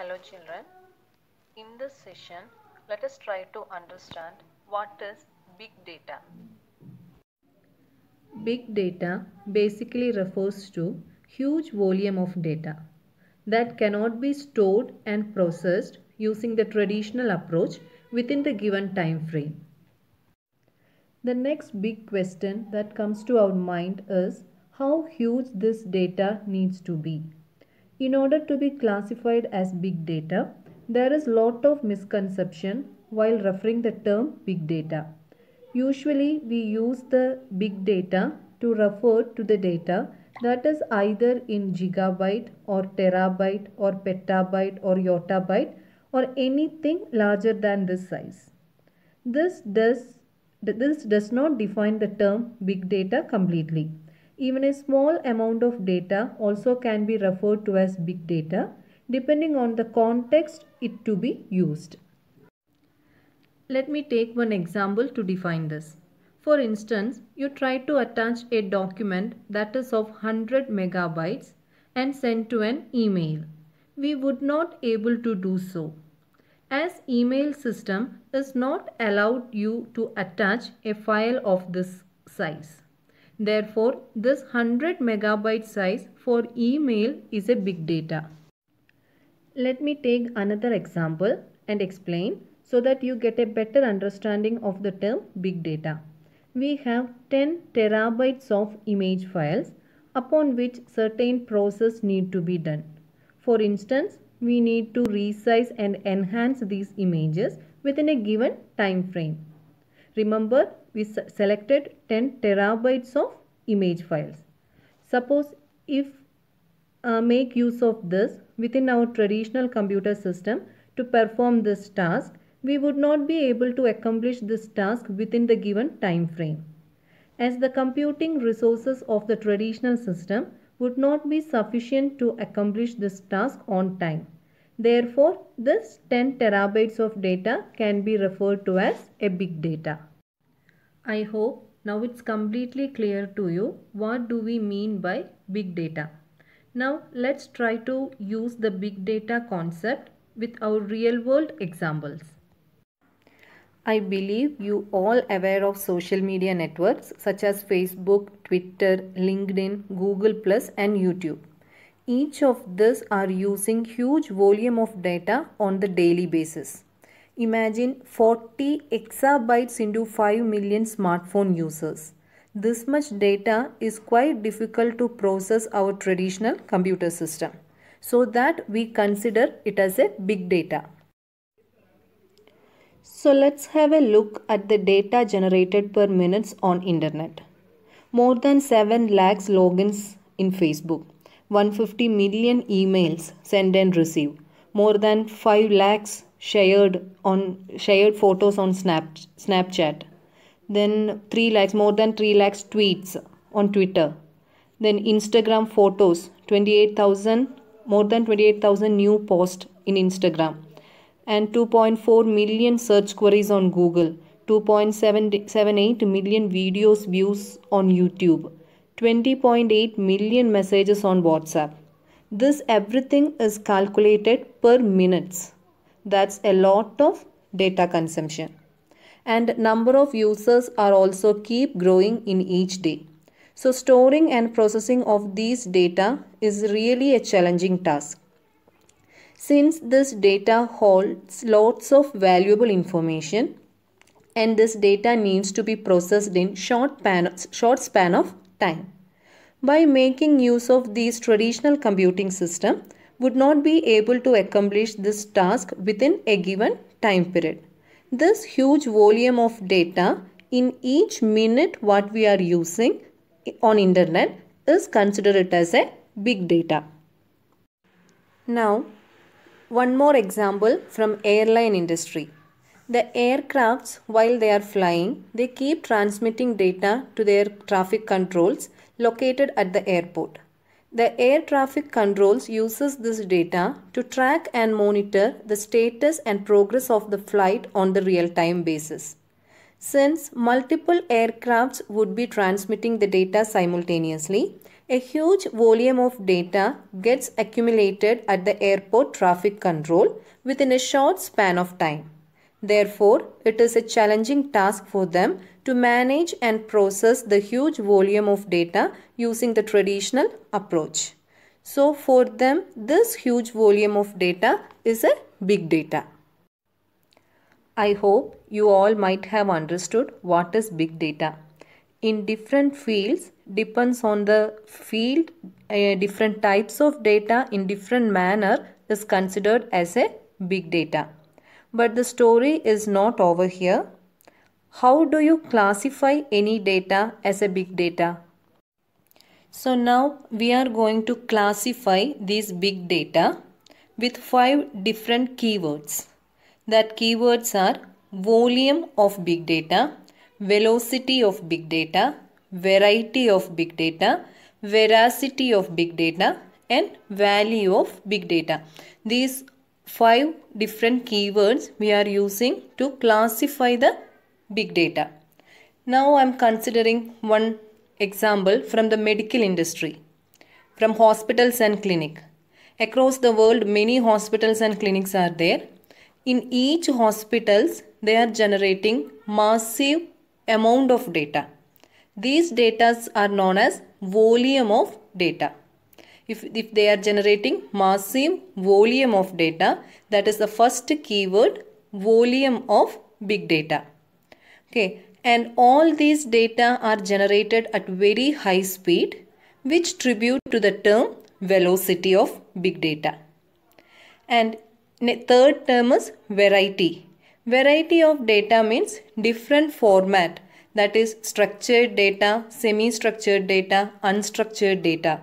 Hello children. In this session, let us try to understand what is big data. Big data basically refers to huge volume of data that cannot be stored and processed using the traditional approach within the given time frame. The next big question that comes to our mind is how huge this data needs to be. In order to be classified as big data, there is lot of misconception while referring the term big data. Usually we use the big data to refer to the data that is either in gigabyte or terabyte or petabyte or yottabyte or anything larger than this size. This does, this does not define the term big data completely. Even a small amount of data also can be referred to as big data depending on the context it to be used. Let me take one example to define this. For instance, you try to attach a document that is of 100 megabytes and send to an email. We would not able to do so as email system is not allowed you to attach a file of this size. Therefore, this 100 megabyte size for email is a big data. Let me take another example and explain so that you get a better understanding of the term big data. We have 10 terabytes of image files upon which certain process need to be done. For instance, we need to resize and enhance these images within a given time frame. Remember, we selected 10 terabytes of image files. Suppose if uh, make use of this within our traditional computer system to perform this task, we would not be able to accomplish this task within the given time frame. As the computing resources of the traditional system would not be sufficient to accomplish this task on time. Therefore, this 10 terabytes of data can be referred to as a big data. I hope now it's completely clear to you what do we mean by big data. Now let's try to use the big data concept with our real world examples. I believe you all aware of social media networks such as Facebook, Twitter, LinkedIn, Google Plus and YouTube. Each of these are using huge volume of data on the daily basis. Imagine 40 exabytes into 5 million smartphone users. This much data is quite difficult to process our traditional computer system. So that we consider it as a big data. So let's have a look at the data generated per minutes on internet. More than 7 lakhs logins in Facebook, 150 million emails sent and receive. more than 5 lakhs shared on shared photos on Snap, Snapchat. Then 3 lakhs, more than 3 lakhs tweets on Twitter. Then Instagram photos, 28,000, more than 28,000 new posts in Instagram. And 2.4 million search queries on Google. 2.78 million videos views on YouTube. 20.8 million messages on WhatsApp. This everything is calculated per minutes. That's a lot of data consumption. And number of users are also keep growing in each day. So storing and processing of these data is really a challenging task. Since this data holds lots of valuable information and this data needs to be processed in short, short span of time. By making use of these traditional computing system, would not be able to accomplish this task within a given time period. This huge volume of data in each minute what we are using on internet is considered as a big data. Now, one more example from airline industry. The aircrafts, while they are flying, they keep transmitting data to their traffic controls located at the airport. The air traffic controls uses this data to track and monitor the status and progress of the flight on the real-time basis. Since multiple aircrafts would be transmitting the data simultaneously, a huge volume of data gets accumulated at the airport traffic control within a short span of time. Therefore, it is a challenging task for them to manage and process the huge volume of data using the traditional approach. So for them, this huge volume of data is a big data. I hope you all might have understood what is big data. In different fields, depends on the field, uh, different types of data in different manner is considered as a big data. But the story is not over here. How do you classify any data as a big data? So now we are going to classify these big data with five different keywords. That keywords are volume of big data, velocity of big data, variety of big data, veracity of big data and value of big data. These five different keywords we are using to classify the big data. Now I am considering one example from the medical industry, from hospitals and clinic. Across the world, many hospitals and clinics are there. In each hospitals, they are generating massive amount of data. These data are known as volume of data. If, if they are generating massive volume of data, that is the first keyword, volume of big data. Okay, and all these data are generated at very high speed which tribute to the term velocity of big data. And third term is variety. Variety of data means different format that is structured data, semi-structured data, unstructured data.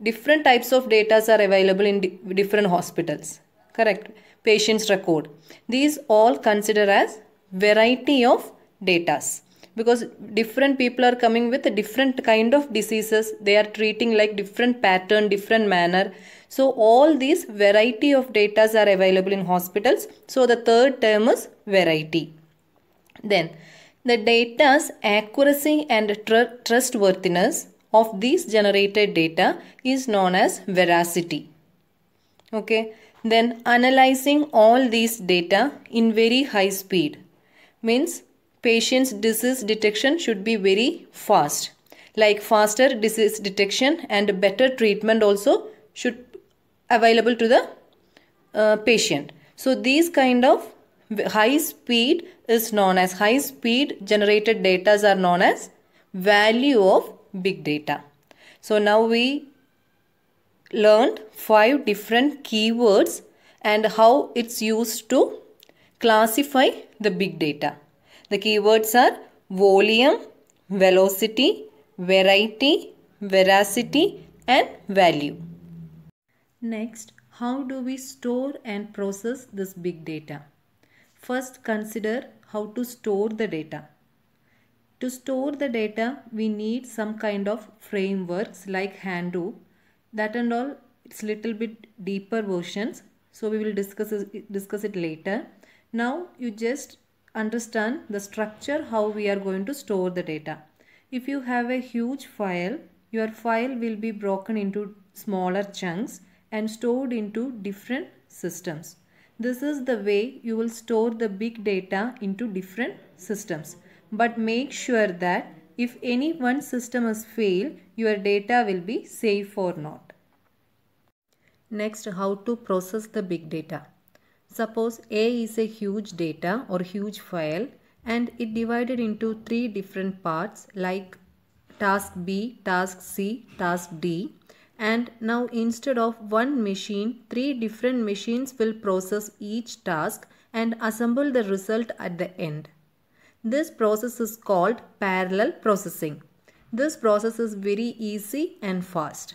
Different types of data are available in different hospitals. Correct. Patient's record. These all consider as variety of datas because different people are coming with different kind of diseases they are treating like different pattern different manner so all these variety of datas are available in hospitals so the third term is variety then the data's accuracy and tr trustworthiness of these generated data is known as veracity. Okay, then analyzing all these data in very high speed means patient's disease detection should be very fast. Like faster disease detection and better treatment also should available to the uh, patient. So these kind of high speed is known as high speed generated data are known as value of big data. So now we learned five different keywords and how it's used to classify the big data. The keywords are volume, velocity, variety, veracity and value. Next, how do we store and process this big data? First, consider how to store the data. To store the data, we need some kind of frameworks like Handu. That and all, it's little bit deeper versions. So we will discuss discuss it later. Now you just understand the structure how we are going to store the data. If you have a huge file, your file will be broken into smaller chunks and stored into different systems. This is the way you will store the big data into different systems. But make sure that if any one system has failed, your data will be safe or not. Next, how to process the big data. Suppose A is a huge data or huge file and it divided into three different parts like task B, task C, task D and now instead of one machine, three different machines will process each task and assemble the result at the end. This process is called parallel processing. This process is very easy and fast.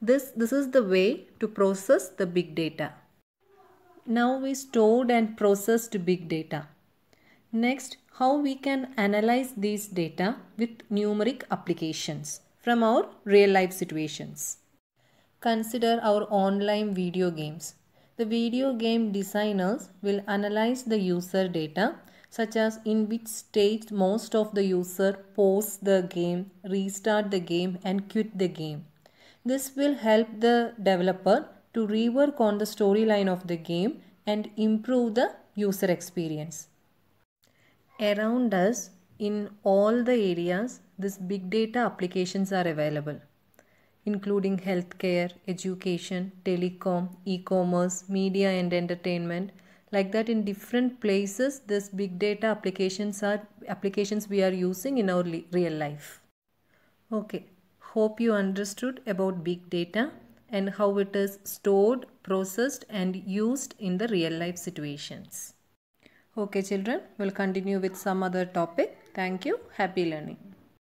This, this is the way to process the big data now we stored and processed big data. Next, how we can analyze these data with numeric applications from our real life situations. Consider our online video games. The video game designers will analyze the user data such as in which stage most of the user pause the game, restart the game and quit the game. This will help the developer to rework on the storyline of the game and improve the user experience. Around us, in all the areas, these big data applications are available, including healthcare, education, telecom, e commerce, media, and entertainment. Like that, in different places, these big data applications are applications we are using in our real life. Okay, hope you understood about big data and how it is stored, processed and used in the real life situations. Okay children, we'll continue with some other topic. Thank you. Happy learning.